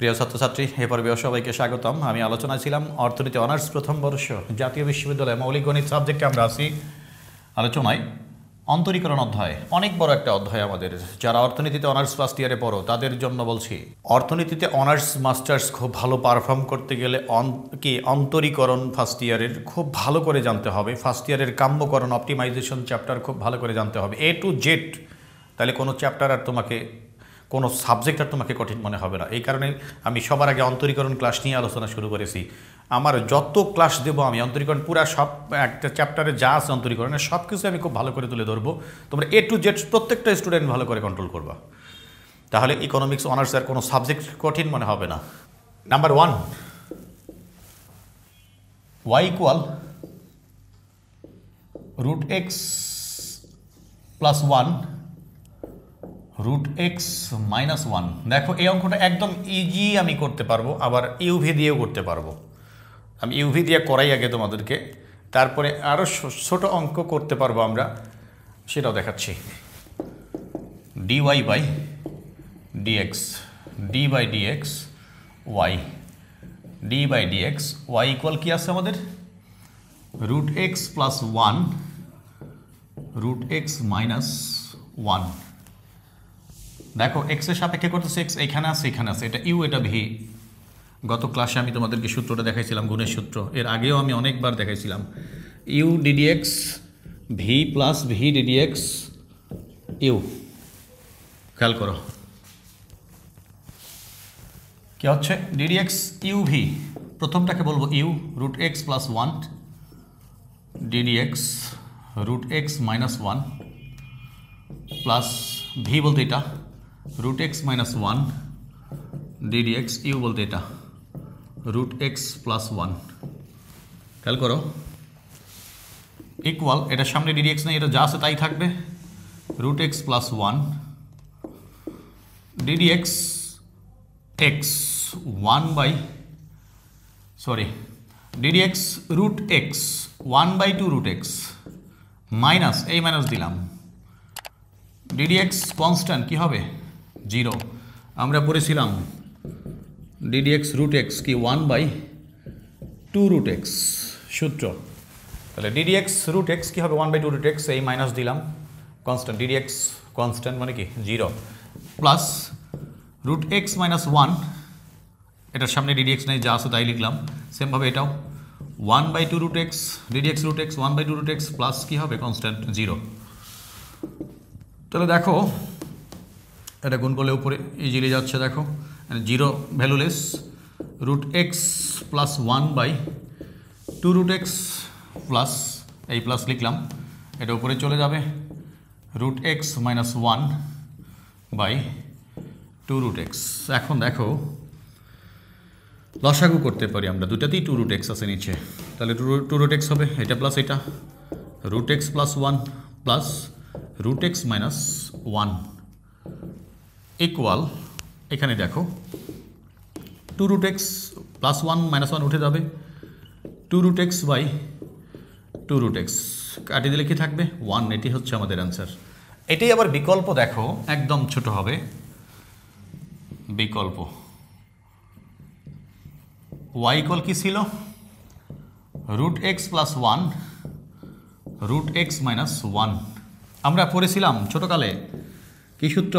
প্রিয় ছাত্রছাত্রী এ পর্বে সবাইকে স্বাগতম আমি আলোচনা ছিলাম অর্থনীতি অনার্স প্রথম বর্ষ জাতীয় বিশ্ববিদ্যালয়ে মৌলিক গণিত সাবজেক্টে আমরা আসি আলোচনায় অন্তরীকরণ অধ্যায় অনেক বড় একটা অধ্যায় আমাদের যারা অর্থনীতিতে অনার্স ফার্স্ট ইয়ারে পড়ো তাদের জন্য বলছি অর্থনীতিতে অনার্স মাস্টার্স খুব ভালো পারফর্ম করতে গেলে কি অন্তরীকরণ ফার্স্ট ইয়ারের খুব ভালো করে জানতে হবে ফার্স্ট ইয়ারের কাম্যকরণ অপটিমাইজেশন চ্যাপ্টার খুব ভালো করে জানতে হবে এ টু জেড তাহলে কোনো চ্যাপ্টার আর তোমাকে কোনো সাবজেক্ট আর তোমাকে কঠিন মনে হবে না এই কারণে আমি সবার আগে অন্তরীকরণ ক্লাস নিয়ে আলোচনা শুরু করেছি আমার যত ক্লাস দেব আমি অন্তরীকরণ পুরা সব একটা চ্যাপ্টারে যা আছে অন্তরীকরণের সব কিছু আমি খুব ভালো করে তুলে ধরবো তোমরা এ টু জেড প্রত্যেকটা স্টুডেন্ট ভালো করে কন্ট্রোল করবা তাহলে ইকোনমিক্স অনার্স আর কোনো সাবজেক্ট কঠিন মনে হবে না number one y equal root x plus one root x minus one দেখো এই অঙ্কটা একদম ইজি আমি করতে পারবো আবার ইউভি দিয়েও করতে পারবো আমি ইউভি দিয়ে করাই আগে তোমাদেরকে তারপরে আরও ছোট অঙ্ক করতে পারবো আমরা সেটাও দেখাচ্ছি d y by dx d by dx y d by dx y equal কী আছে আমাদের root x plus one root x minus one দেখো এক্স এর সাপেক্ষে করতেছে এক্স এখানে আছে এখানে আছে এটা ইউ এটা ভি গত ক্লাসে আমি তোমাদেরকে সূত্রটা দেখাইছিলাম গুণের সূত্র এর আগেও আমি অনেকবার দেখাইছিলাম u d d x v plus v d d x u খেয়াল করো কি হচ্ছে ডিডিএক্স ইউ ভি প্রথমটাকে বলবো u root x plus one d d x root x minus one plus v বলতে এটা root x minus one d d x u বলতে এটা রুট এক্স প্লাস ওয়ান খেয়াল করো ইকুয়াল এটা সামনে ডিডি এক্স নেই এটা যা আছে তাই থাকবে root x plus one d d x x one by sorry d d x root x one by two root x minus এই মাইনাস দিলাম ডিডি এক্স কনস্ট্যান্ট কী হবে জিরো আমরা পড়েছিলাম ডিডিএক্স রুট এক্স কি one by two root x সূত্র তাহলে d d x root x কী হবে one by two root x এই মাইনাস দিলাম কনস্ট্যান্ট ডিডিএক্স কনস্ট্যান্ট মানে কি zero plus root x minus one এটার সামনে ডিডিএক্স নেই যা আছে তাই লিখলাম সেমভাবে এটাও one by two root x d d x root x one by two root x plus কী হবে কনস্ট্যান্ট জিরো তাহলে দেখো এটা গুণ করলে উপরে ইজিলি যাচ্ছে দেখো zero valueless root x plus one by two root x plus এই প্লাস লিখলাম এটা উপরে চলে যাবে root x minus one by two root x এখন দেখো লসাগু করতে পারি আমরা দুটাতেই টু রুট এক্স আছে নিচে তাহলে টু টু রুট এক্স হবে এটা প্লাস এটা root x plus one plus root x minus one equal এখানে দেখো two root x plus one minus one উঠে যাবে two root x by two root x কাটিয়ে দিলে কি থাকবে ওয়ান এটি হচ্ছে আমাদের অ্যান্সার এটাই আবার বিকল্প দেখো একদম ছোট হবে বিকল্প ওয়াইকল ইকল কী ছিল root x plus one root x minus one আমরা পড়েছিলাম ছোটোকালে কি সূত্র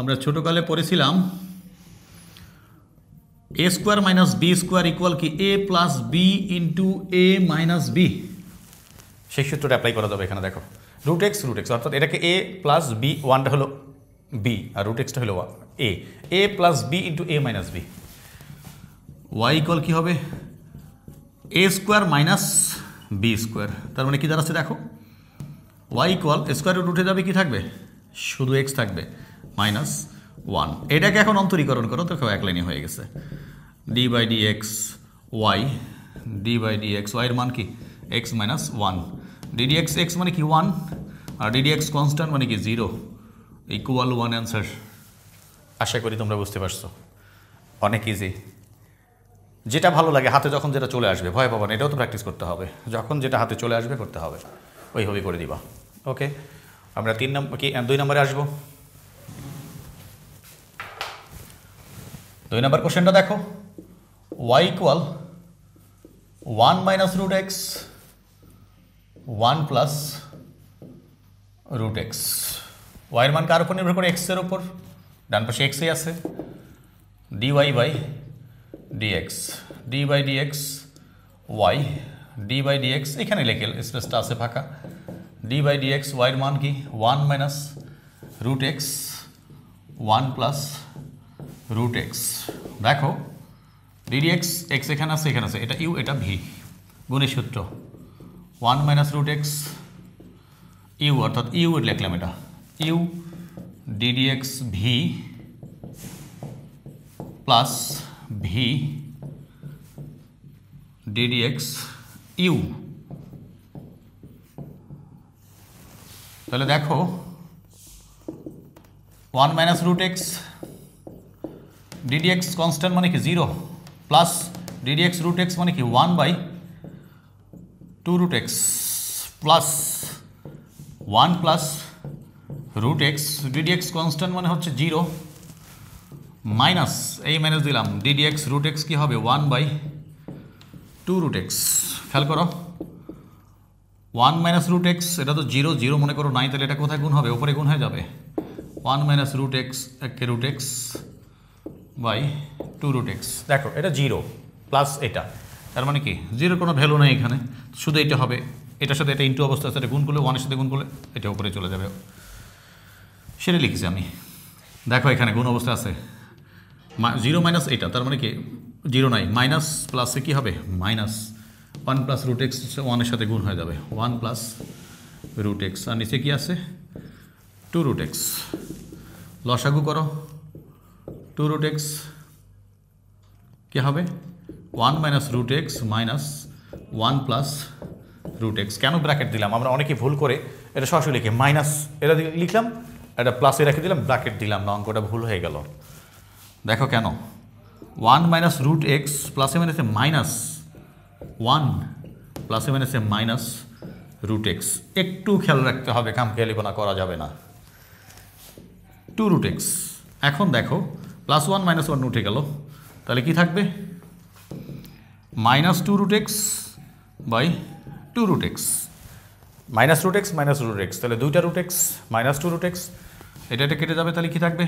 আমরা ছোটোকালে পড়েছিলাম a square minus b square equal কি a plus b into a minus b সেই সূত্রটা অ্যাপ্লাই করা যাবে এখানে দেখো রুট এক্স রুট এক্স অর্থাৎ এটাকে এ প্লাস বি ওয়ানটা হলো বি আর রুট এক্সটা হলো a a plus b into a minus b y equal কী হবে a square minus b square তার মানে কী দাঁড়াচ্ছে দেখো ওয়াই ইকুয়াল স্কোয়ার রুটে যাবে কি থাকবে শুধু এক্স থাকবে মাইনাস ওয়ান এটাকে এখন অন্তরীকরণ করো দেখো এক লাইনে হয়ে গেছে d by d x y d by d x ওয়াইয়ের মান কি x minus one d d x x মানে কি ওয়ান আর ডিডি এক্স কনস্ট্যান্ট মানে কি জিরো ইকুয়াল ওয়ান অ্যান্সার আশা করি তোমরা বুঝতে পারছো অনেক ইজি যেটা ভালো লাগে হাতে যখন যেটা চলে আসবে ভয় পাবা না এটাও তো প্র্যাকটিস করতে হবে যখন যেটা হাতে চলে আসবে করতে হবে ওইভাবেই করে দিবা ওকে আমরা তিন নম্বর কি দুই নম্বরে আসবো দুইন নাম্বার কোশ্চেনটা দেখো y = 1 - √x 1 + √x y এর মান কার উপর নির্ভর করে x এর উপর ডান পাশে xই আছে dy / dx d / dx y d / dx এখানে লিখে القسمهটা আছে ভাগা d / dx y এর মান কি 1 - √x 1 + √x দেখো ডিডিএক্স x এখানে আছে এখানে আছে এটা u এটা v গুণ এর সূত্র 1 - √x u অর্থাৎ u লিখে নিলাম এটা u d d x v + v d d x u তাহলে দেখো 1 - √x ডিডিএক্স কনস্ট্যান্ট মানে কি zero plus d d x root x মানে কি one by two root x plus one plus root x ddx constant মানে হচ্ছে জিরো মাইনাস এই মাইনাস দিলাম ডিডিএক্স রুট এক্স কী হবে one by two root x খেয়াল করো ওয়ান মাইনাস রুট এক্স এটা তো জিরো জিরো মনে করো নাই তাহলে এটা কোথায় গুণ হবে ওপরে গুণ হয়ে যাবে ওয়ান মাইনাস রুট এক্স একে root x by two root x দেখো এটা জিরো প্লাস এটা তার মানে কি জিরো কোনো ভ্যালু নেই এখানে শুধু এটা হবে এটার সাথে এটা ইন্টু অবস্থা সাথে গুণ করলে ওয়ানের সাথে গুণ করলে এটা উপরে চলে যাবে সেটা লিখেছি আমি দেখো এখানে গুণ অবস্থা আছে জিরো মাইনাস এটা তার মানে কি জিরো নাই মাইনাস প্লাসে কী হবে minus one plus root x ওয়ানের সাথে গুণ হয়ে যাবে ওয়ান প্লাস রুট এক্স আর নিচে কী আছে টু রুট এক্স লসাগু করো টু রুট এক্স কী হবে one minus root x minus one plus root x কেন ব্র্যাকেট দিলাম আমরা অনেকে ভুল করে এটা সরাসরি লিখে মাইনাস এটা লিখলাম এটা প্লাসে রেখে দিলাম ব্র্যাকেট দিলাম না অঙ্কটা ভুল হয়ে গেল দেখো কেন ওয়ান মাইনাস রুট এক্স প্লাসে মাইনাসে মাইনাস ওয়ান প্লাসে মাইনাসে মাইনাস রুট এক্স একটু খেয়াল রাখতে হবে কাম খেয়ালিপনা করা যাবে না টু রুট এক্স এখন দেখো প্লাস ওয়ান মাইনাস ওয়ান উঠে গেল তাহলে কি থাকবে minus two root x by two root x minus root x minus root x তাহলে দুইটা root x minus two root x এটা এটা কেটে যাবে তাহলে কি থাকবে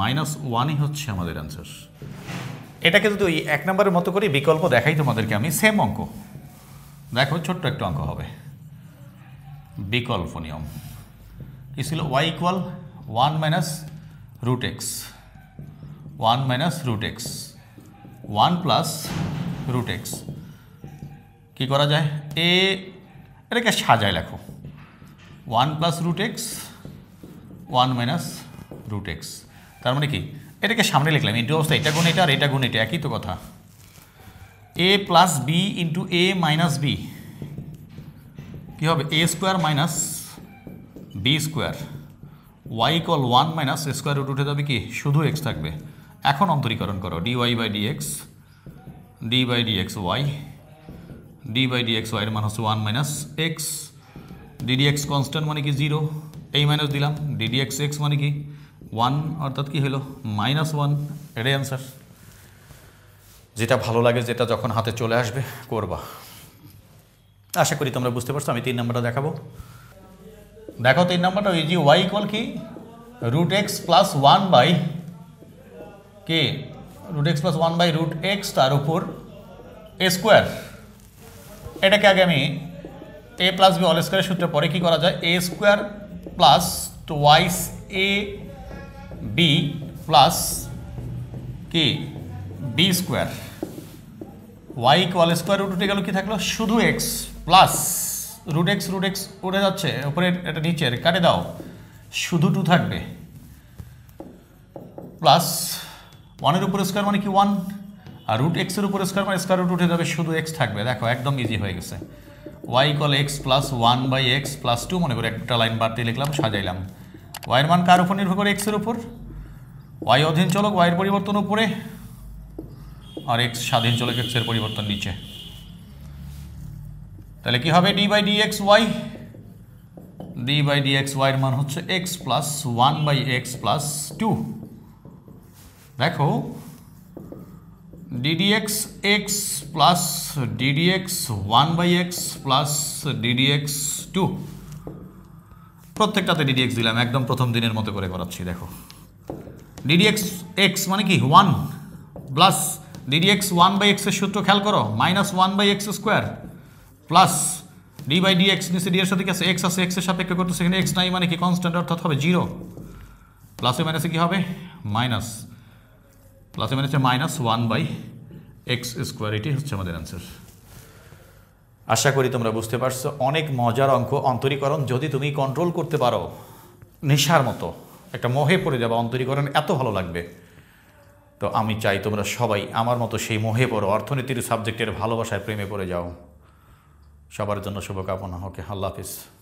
মাইনাস ওয়ানই হচ্ছে আমাদের অ্যান্সার এটাকে যদি ওই এক নম্বরের মতো করে বিকল্প দেখাই তোমাদেরকে আমি সেম অঙ্ক দেখো ছোট্ট একটা অঙ্ক হবে বিকল্প নিয়ম কি ছিল y equal one minus root x one minus root x one plus root x কী করা যায় এ এটাকে সাজায় লেখো one plus root x one minus root x তার মানে কি এটাকে সামনে লিখলাম ইন্টু অবস্থা এটা গুণ এটা আর এটা গুণ এটা একই তো কথা a plus b into a minus b কী হবে a square minus b square y equal one minus square root উঠে যাবে কি শুধু এক্স থাকবে এখন অন্তরীকরণ করো dy by dx d by dx y d by dx ওয়াইয়ের মান হচ্ছে one minus x ddx constant মানে কি জিরো এই মাইনাস দিলাম ডিডিএক্স এক্স মানে কি ওয়ান অর্থাৎ কি হলো মাইনাস ওয়ান এটাই অ্যান্সার যেটা ভালো লাগে যেটা যখন হাতে চলে আসবে করবা আশা করি তোমরা বুঝতে পারছো আমি তিন নাম্বারটা দেখাবো দেখো তিন নাম্বারটা ওই যে ওয়াই ইকুয়াল কি root x plus one by কে root x plus one by root x তার উপর এ স্কোয়ার এটাকে আগে আমি এ প্লাস বি অল স্কোয়ারের সূত্রে পরে কী করা যায় a square plus twice a b plus কে b square y all square root উঠে গেল কী থাকলো শুধু x plus root x root x উঠে যাচ্ছে ওপরে এটা নিচের কাটে দাও শুধু টু থাকবে প্লাস ওয়ানের উপরে স্কোয়ার মানে কি ওয়ান আর রুট এক্সের উপর স্কোয়ার মানে স্কোয়ার রুট উঠে যাবে শুধু এক্স থাকবে দেখো একদম ইজি হয়ে গেছে y equal x plus one by x plus two মনে করে একটা লাইন বাড়তে লিখলাম সাজাইলাম ওয়াইয়ের মান কার উপর নির্ভর করে এক্সের উপর ওয়াই অধীন চলক ওয়াইয়ের পরিবর্তন উপরে আর এক্স স্বাধীন চলক এক্সের পরিবর্তন নিচে তাহলে কি হবে d by d x y d by d x ওয়াইয়ের মান হচ্ছে x plus one by x plus two দেখো d dx x plus d dx one by x plus d dx two প্রত্যেকটাতে ডিডিএক্স দিলাম একদম প্রথম দিনের মতো করে করাচ্ছি দেখো ডিডিএক্স এক্স মানে কি one plus d dx one by এক্সের সূত্র খেয়াল করো minus one by x square plus d by d x নিচে ডি এর সাথে কি আছে এক্স আছে এক্সের সাপেক্ষে করতে সেখানে এক্স নাই মানে কি কনস্ট্যান্ট অর্থাৎ হবে জিরো প্লাসে মাইনাসে কী হবে মাইনাস প্লাসে মানে হচ্ছে minus one by x square এটি হচ্ছে আমাদের অ্যান্সার আশা করি তোমরা বুঝতে পারছো অনেক মজার অঙ্ক অন্তরীকরণ যদি তুমি কন্ট্রোল করতে পারো নেশার মতো একটা মোহে পড়ে যাবে অন্তরীকরণ এত ভালো লাগবে তো আমি চাই তোমরা সবাই আমার মতো সেই মোহে পড়ো অর্থনীতির সাবজেক্টের ভালোবাসায় প্রেমে পড়ে যাও সবার জন্য শুভকামনা ওকে আল্লাহ হাফিজ